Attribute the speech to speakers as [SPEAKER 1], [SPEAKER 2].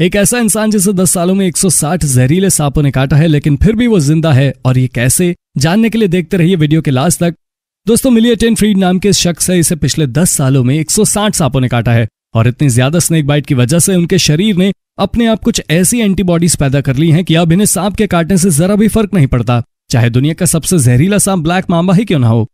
[SPEAKER 1] एक ऐसा इंसान जिसे 10 सालों में 160 जहरीले सांपों ने काटा है लेकिन फिर भी वो जिंदा है और ये कैसे जानने के लिए देखते रहिए वीडियो के लास्ट तक दोस्तों मिलियटेन टेन फ्रीड नाम के शख्स है इसे पिछले 10 सालों में 160 सांपों ने काटा है और इतनी ज्यादा स्नेक बाइट की वजह से उनके शरीर ने अपने आप कुछ ऐसी एंटीबॉडीज पैदा कर ली हैं कि अब इन्हें सांप के काटने से जरा भी फर्क नहीं पड़ता चाहे दुनिया का सबसे जहरीला सांप ब्लैक मामा ही क्यों ना हो